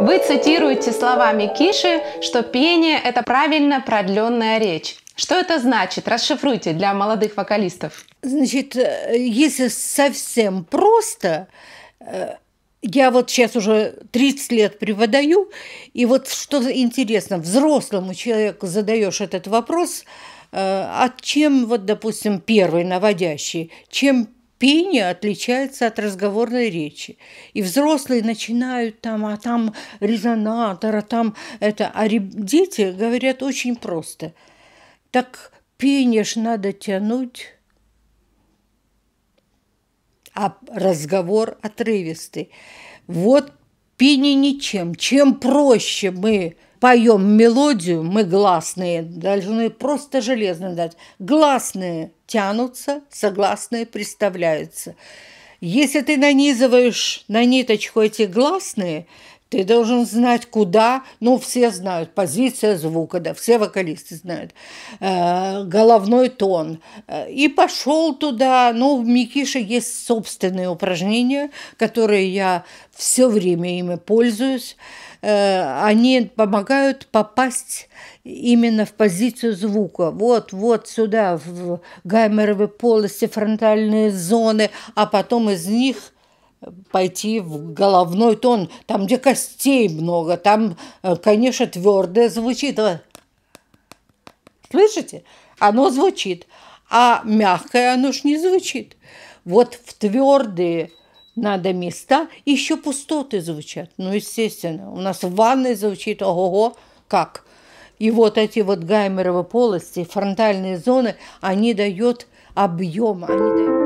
Вы цитируете словами Киши, что пение – это правильно продленная речь. Что это значит? Расшифруйте для молодых вокалистов. Значит, э, если совсем просто, э, я вот сейчас уже 30 лет преподаю, и вот что интересно, взрослому человеку задаешь этот вопрос, э, а чем, вот, допустим, первый наводящий, чем пение отличается от разговорной речи. И взрослые начинают там, а там резонатор, а там это. А дети говорят очень просто. Так пение ж надо тянуть, а разговор отрывистый. Вот пени ничем. Чем проще мы поем мелодию, мы гласные должны просто железно дать. Гласные тянутся, согласные представляются. Если ты нанизываешь на ниточку эти гласные – ты должен знать, куда, ну, все знают, позиция звука, да, все вокалисты знают, э, головной тон. Э, и пошел туда, ну, в Микише есть собственные упражнения, которые я все время ими пользуюсь. Э, они помогают попасть именно в позицию звука. Вот, вот сюда, в гаймеровой полости, фронтальные зоны, а потом из них пойти в головной тон, там, где костей много, там, э, конечно, твердое звучит. Слышите? Оно звучит, а мягкое оно ж не звучит. Вот в твердые надо места, еще пустоты звучат. Ну, естественно, у нас в ванной звучит ого-го, как. И вот эти вот гаймеровые полости, фронтальные зоны, они дают объем, они дают...